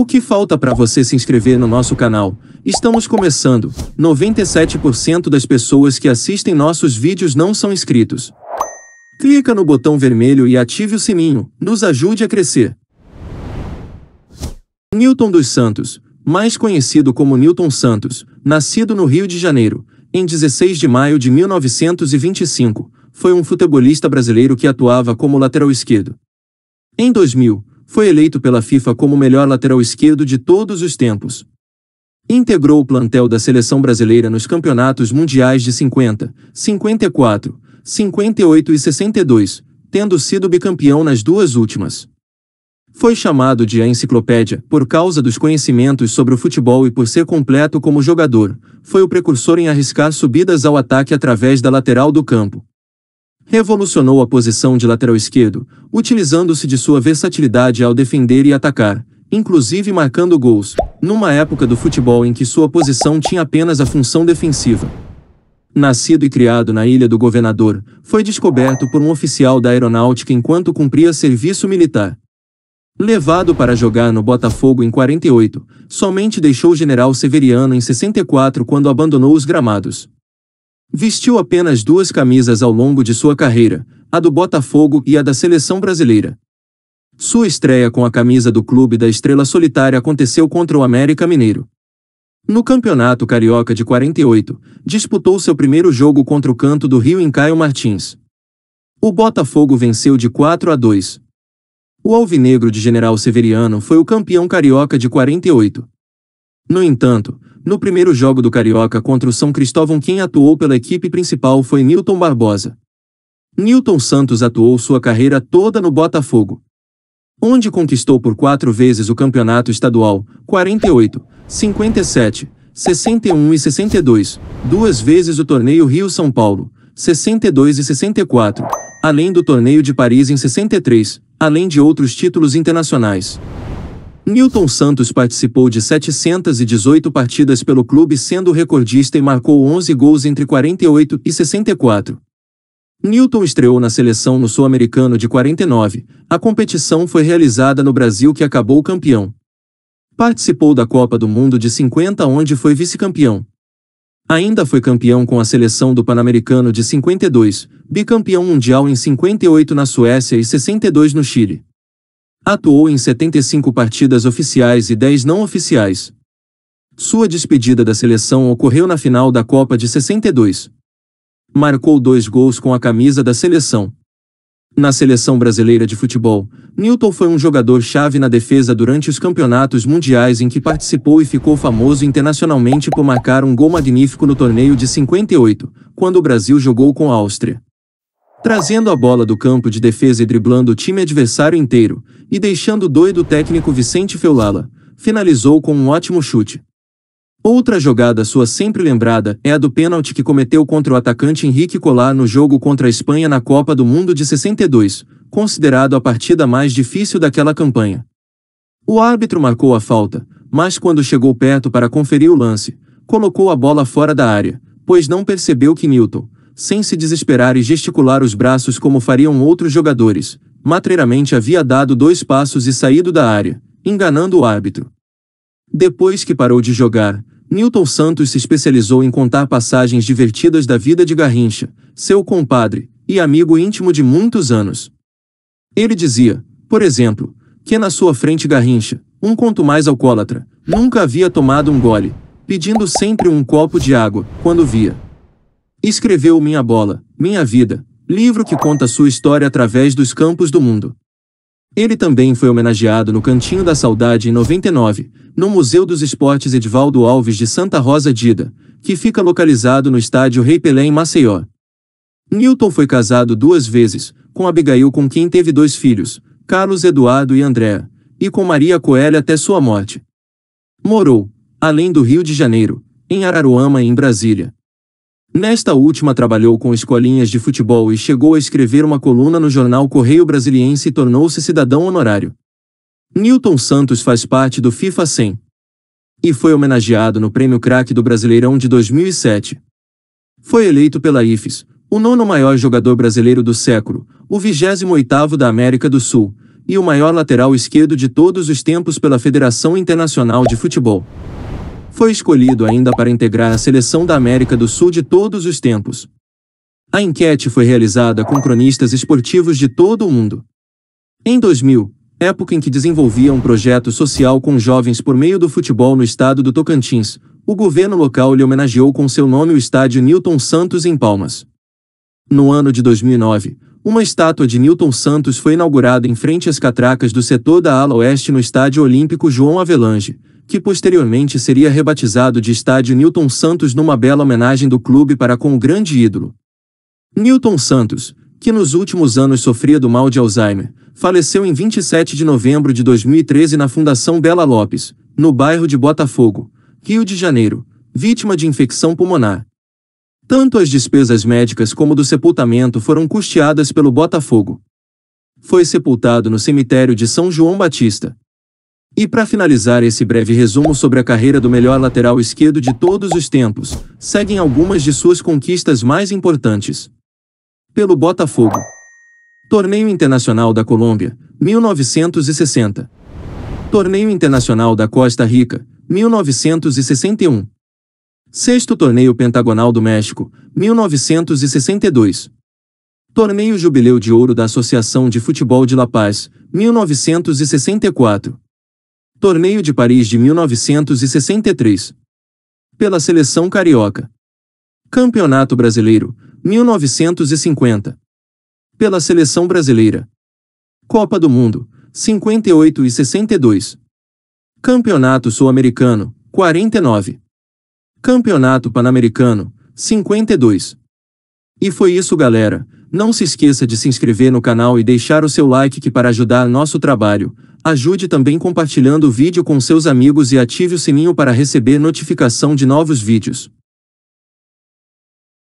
O que falta para você se inscrever no nosso canal? Estamos começando. 97% das pessoas que assistem nossos vídeos não são inscritos. Clica no botão vermelho e ative o sininho. Nos ajude a crescer. Newton dos Santos, mais conhecido como Newton Santos, nascido no Rio de Janeiro, em 16 de maio de 1925, foi um futebolista brasileiro que atuava como lateral esquerdo. Em 2000, foi eleito pela FIFA como o melhor lateral esquerdo de todos os tempos. Integrou o plantel da seleção brasileira nos campeonatos mundiais de 50, 54, 58 e 62, tendo sido bicampeão nas duas últimas. Foi chamado de a enciclopédia por causa dos conhecimentos sobre o futebol e por ser completo como jogador. Foi o precursor em arriscar subidas ao ataque através da lateral do campo, Revolucionou a posição de lateral esquerdo, utilizando-se de sua versatilidade ao defender e atacar, inclusive marcando gols, numa época do futebol em que sua posição tinha apenas a função defensiva. Nascido e criado na Ilha do Governador, foi descoberto por um oficial da aeronáutica enquanto cumpria serviço militar. Levado para jogar no Botafogo em 48, somente deixou o general Severiano em 64 quando abandonou os gramados. Vestiu apenas duas camisas ao longo de sua carreira, a do Botafogo e a da seleção brasileira. Sua estreia com a camisa do clube da estrela solitária aconteceu contra o América Mineiro. No Campeonato Carioca de 48, disputou seu primeiro jogo contra o Canto do Rio em Caio Martins. O Botafogo venceu de 4 a 2. O alvinegro de General Severiano foi o campeão carioca de 48. No entanto, no primeiro jogo do Carioca contra o São Cristóvão quem atuou pela equipe principal foi Newton Barbosa. Newton Santos atuou sua carreira toda no Botafogo, onde conquistou por quatro vezes o campeonato estadual, 48, 57, 61 e 62, duas vezes o torneio Rio-São Paulo, 62 e 64, além do torneio de Paris em 63, além de outros títulos internacionais. Newton Santos participou de 718 partidas pelo clube sendo recordista e marcou 11 gols entre 48 e 64. Newton estreou na seleção no Sul-Americano de 49. A competição foi realizada no Brasil que acabou campeão. Participou da Copa do Mundo de 50 onde foi vice-campeão. Ainda foi campeão com a seleção do Pan-Americano de 52, bicampeão mundial em 58 na Suécia e 62 no Chile. Atuou em 75 partidas oficiais e 10 não oficiais. Sua despedida da seleção ocorreu na final da Copa de 62. Marcou dois gols com a camisa da seleção. Na seleção brasileira de futebol, Newton foi um jogador-chave na defesa durante os campeonatos mundiais em que participou e ficou famoso internacionalmente por marcar um gol magnífico no torneio de 58, quando o Brasil jogou com a Áustria trazendo a bola do campo de defesa e driblando o time adversário inteiro, e deixando doido o técnico Vicente Feulala, finalizou com um ótimo chute. Outra jogada sua sempre lembrada é a do pênalti que cometeu contra o atacante Henrique Collar no jogo contra a Espanha na Copa do Mundo de 62, considerado a partida mais difícil daquela campanha. O árbitro marcou a falta, mas quando chegou perto para conferir o lance, colocou a bola fora da área, pois não percebeu que Newton, sem se desesperar e gesticular os braços como fariam outros jogadores. Matreiramente havia dado dois passos e saído da área, enganando o árbitro. Depois que parou de jogar, Newton Santos se especializou em contar passagens divertidas da vida de Garrincha, seu compadre e amigo íntimo de muitos anos. Ele dizia, por exemplo, que na sua frente Garrincha, um conto mais alcoólatra, nunca havia tomado um gole, pedindo sempre um copo de água, quando via. Escreveu Minha Bola, Minha Vida, livro que conta sua história através dos campos do mundo. Ele também foi homenageado no Cantinho da Saudade em 99, no Museu dos Esportes Edvaldo Alves de Santa Rosa Dida, que fica localizado no estádio Rei Pelé em Maceió. Newton foi casado duas vezes, com Abigail com quem teve dois filhos, Carlos Eduardo e Andréa, e com Maria Coelho até sua morte. Morou, além do Rio de Janeiro, em Araruama e em Brasília, Nesta última trabalhou com escolinhas de futebol e chegou a escrever uma coluna no jornal Correio Brasiliense e tornou-se cidadão honorário. Newton Santos faz parte do FIFA 100 e foi homenageado no Prêmio Craque do Brasileirão de 2007. Foi eleito pela IFES, o nono maior jogador brasileiro do século, o 28º da América do Sul e o maior lateral esquerdo de todos os tempos pela Federação Internacional de Futebol. Foi escolhido ainda para integrar a seleção da América do Sul de todos os tempos. A enquete foi realizada com cronistas esportivos de todo o mundo. Em 2000, época em que desenvolvia um projeto social com jovens por meio do futebol no estado do Tocantins, o governo local lhe homenageou com seu nome o estádio Newton Santos em Palmas. No ano de 2009, uma estátua de Newton Santos foi inaugurada em frente às catracas do setor da ala oeste no Estádio Olímpico João Avelange, que posteriormente seria rebatizado de Estádio Newton Santos numa bela homenagem do clube para com o grande ídolo. Newton Santos, que nos últimos anos sofria do mal de Alzheimer, faleceu em 27 de novembro de 2013 na Fundação Bela Lopes, no bairro de Botafogo, Rio de Janeiro, vítima de infecção pulmonar. Tanto as despesas médicas como do sepultamento foram custeadas pelo Botafogo. Foi sepultado no cemitério de São João Batista, e para finalizar esse breve resumo sobre a carreira do melhor lateral esquerdo de todos os tempos, seguem algumas de suas conquistas mais importantes. Pelo Botafogo. Torneio Internacional da Colômbia, 1960. Torneio Internacional da Costa Rica, 1961. Sexto Torneio Pentagonal do México, 1962. Torneio Jubileu de Ouro da Associação de Futebol de La Paz, 1964. Torneio de Paris de 1963. Pela seleção carioca. Campeonato Brasileiro, 1950. Pela seleção brasileira. Copa do Mundo, 58 e 62. Campeonato Sul-Americano, 49. Campeonato Pan-Americano, 52. E foi isso, galera. Não se esqueça de se inscrever no canal e deixar o seu like que para ajudar nosso trabalho. Ajude também compartilhando o vídeo com seus amigos e ative o sininho para receber notificação de novos vídeos.